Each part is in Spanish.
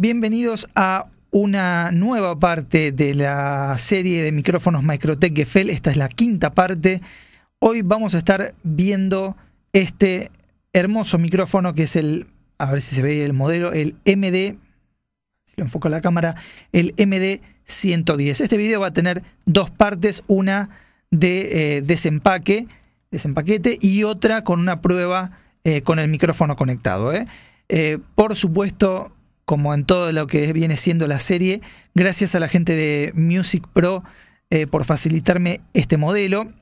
Bienvenidos a una nueva parte de la serie de micrófonos Microtech Gefel. Esta es la quinta parte. Hoy vamos a estar viendo este hermoso micrófono que es el, a ver si se ve el modelo, el MD, si lo enfoco a la cámara, el MD 110. Este video va a tener dos partes, una de eh, desempaque, desempaquete y otra con una prueba eh, con el micrófono conectado. ¿eh? por supuesto, como en todo lo que viene siendo la serie. Gracias a la gente de Music Pro eh, por facilitarme este modelo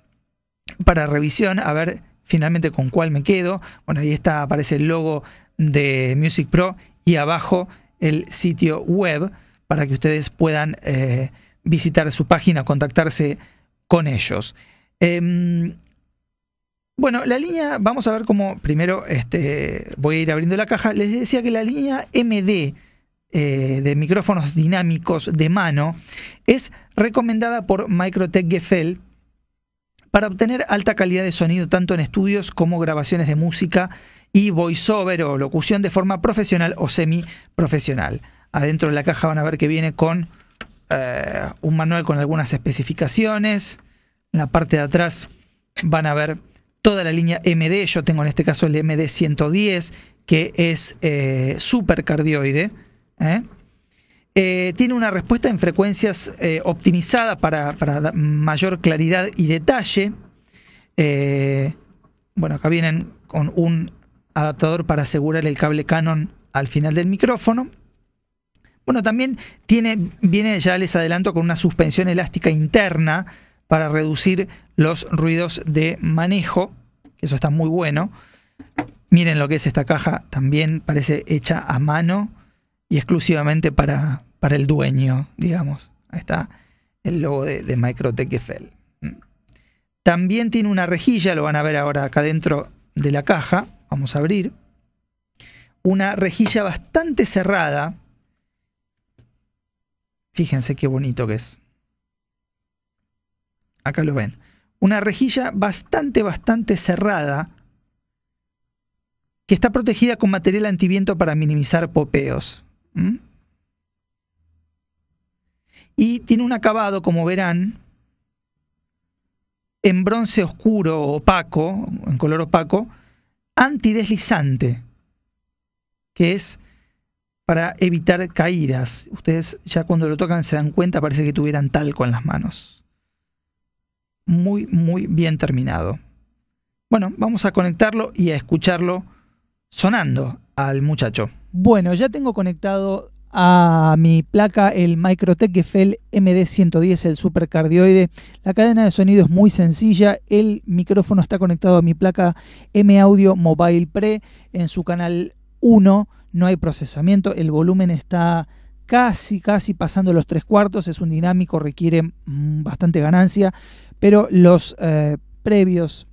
para revisión, a ver finalmente con cuál me quedo. Bueno, ahí está, aparece el logo de Music Pro y abajo el sitio web para que ustedes puedan eh, visitar su página, contactarse con ellos. Em, bueno, la línea, vamos a ver cómo primero este, voy a ir abriendo la caja. Les decía que la línea MD eh, de micrófonos dinámicos de mano es recomendada por Microtech Gefell para obtener alta calidad de sonido tanto en estudios como grabaciones de música y voiceover o locución de forma profesional o semi profesional. Adentro de la caja van a ver que viene con eh, un manual con algunas especificaciones. En la parte de atrás van a ver toda la línea MD, yo tengo en este caso el MD110, que es eh, supercardioide, ¿eh? Eh, tiene una respuesta en frecuencias eh, optimizada para, mayor claridad y detalle. bueno, acá vienen con un adaptador para asegurar el cable Canon al final del micrófono. Bueno, también tiene, viene, ya les adelanto, con una suspensión elástica interna para reducir los ruidos de manejo, que eso está muy bueno. Miren lo que es esta caja, también parece hecha a mano y exclusivamente para, para el dueño, digamos. Ahí está el logo de, de Microtech Eiffel. También tiene una rejilla, lo van a ver ahora acá dentro de la caja. Vamos a abrir. Una rejilla bastante cerrada. Fíjense qué bonito que es acá lo ven, una rejilla bastante, bastante cerrada que está protegida con material antiviento para minimizar popeos. Y tiene un acabado, como verán, en bronce oscuro, opaco, en color opaco, antideslizante, que es para evitar caídas. Ustedes ya cuando lo tocan se dan cuenta, parece que tuvieran talco en las manos muy, muy bien terminado. Bueno, vamos a conectarlo y a escucharlo sonando al muchacho. Bueno, ya tengo conectado a mi placa el Microtech Gefell MD110, el supercardioide. La cadena de sonido es muy sencilla. El micrófono está conectado a mi placa M Audio Mobile Pre en su canal 1. No hay procesamiento. El volumen está casi, casi pasando los tres cuartos. Es un dinámico, requiere mm, bastante ganancia pero los eh, previos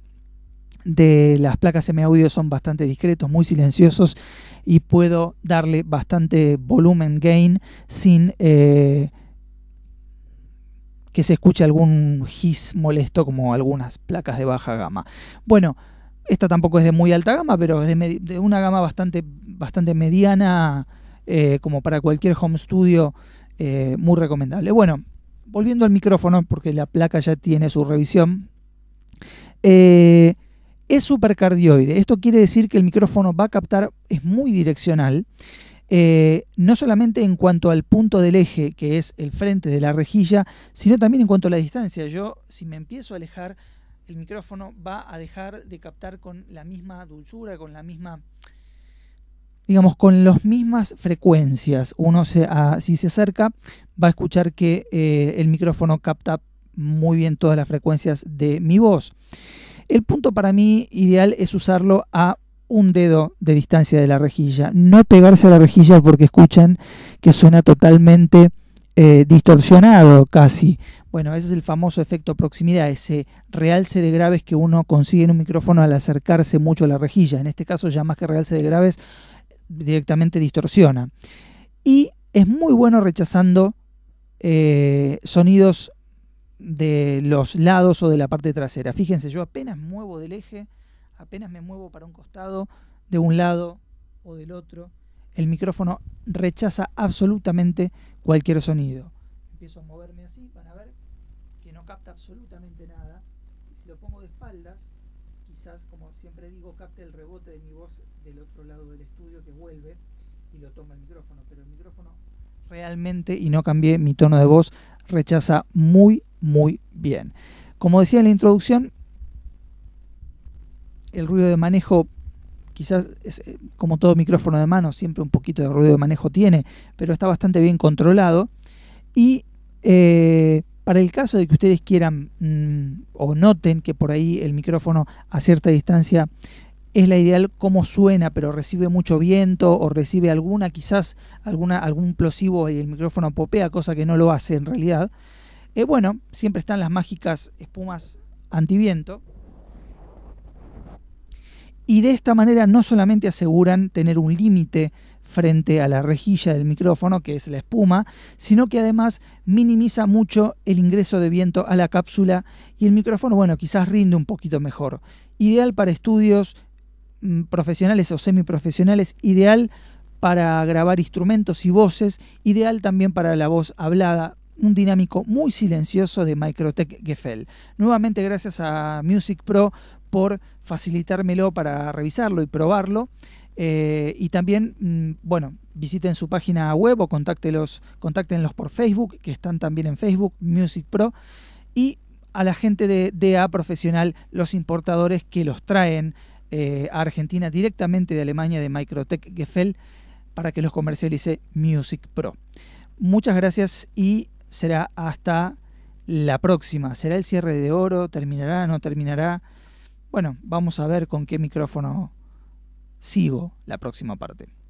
de las placas M son bastante discretos, muy silenciosos y puedo darle bastante volumen gain sin eh, que se escuche algún hiss molesto como algunas placas de baja gama. Bueno, esta tampoco es de muy alta gama, pero es de, una gama bastante, bastante mediana eh, como para cualquier home studio, muy recomendable. Bueno, volviendo al micrófono, porque la placa ya tiene su revisión, eh, es supercardioide. Esto quiere decir que el micrófono va a captar, es muy direccional, eh, no solamente en cuanto al punto del eje, que es el frente de la rejilla, sino también en cuanto a la distancia. Yo, si me empiezo a alejar, el micrófono va a dejar de captar con la misma dulzura, con la misma digamos, con las mismas frecuencias. Uno, ah, si se acerca, va a escuchar que eh, el micrófono capta muy bien todas las frecuencias de mi voz. El punto para mí ideal es usarlo a un dedo de distancia de la rejilla. No pegarse a la rejilla porque escuchan que suena totalmente eh, distorsionado casi. Bueno, ese es el famoso efecto proximidad, ese realce de graves que uno consigue en un micrófono al acercarse mucho a la rejilla. En este caso ya más que realce de graves directamente distorsiona. Y es muy bueno rechazando eh, sonidos de los lados o de la parte trasera. Fíjense, yo apenas muevo del eje, apenas me muevo para un costado, de un lado o del otro, el micrófono rechaza absolutamente cualquier sonido. Empiezo a moverme así, van a ver que no capta absolutamente nada. Y si lo pongo de espaldas, quizás, como siempre digo, capte el rebote de mi voz del otro lado del estudio que vuelve y lo toma el micrófono, pero el micrófono realmente, y no cambié mi tono de voz, rechaza muy, muy bien. Como decía en la introducción, el ruido de manejo quizás eh, como todo micrófono de mano, siempre un poquito de ruido de manejo tiene, pero está bastante bien controlado. Y eh, para el caso de que ustedes quieran mm, o noten que por ahí el micrófono a cierta distancia es la ideal como suena, pero recibe mucho viento o recibe alguna, quizás alguna, algún plosivo y el micrófono popea, cosa que no lo hace en realidad. Eh, bueno, siempre están las mágicas espumas antiviento. Y de esta manera no solamente aseguran tener un límite frente a la rejilla del micrófono, que es la espuma, sino que además minimiza mucho el ingreso de viento a la cápsula y el micrófono, bueno, quizás rinde un poquito mejor. Ideal para estudios mm, profesionales o semiprofesionales, ideal para grabar instrumentos y voces, ideal también para la voz hablada, un dinámico muy silencioso de Microtech Gefell. Nuevamente gracias a Music Pro por facilitármelo para revisarlo y probarlo. Eh, y también, mm, bueno, visiten su página web o contáctenlos, por Facebook, que están también en Facebook, Music Pro. Y a la gente de DA Profesional, los importadores que los traen eh, a Argentina directamente de Alemania, de Microtech Gefel, para que los comercialice Music Pro. Muchas gracias y será hasta la próxima. ¿Será el cierre de oro? ¿Terminará? ¿No terminará? Bueno, vamos a ver con qué micrófono Sigo la próxima parte.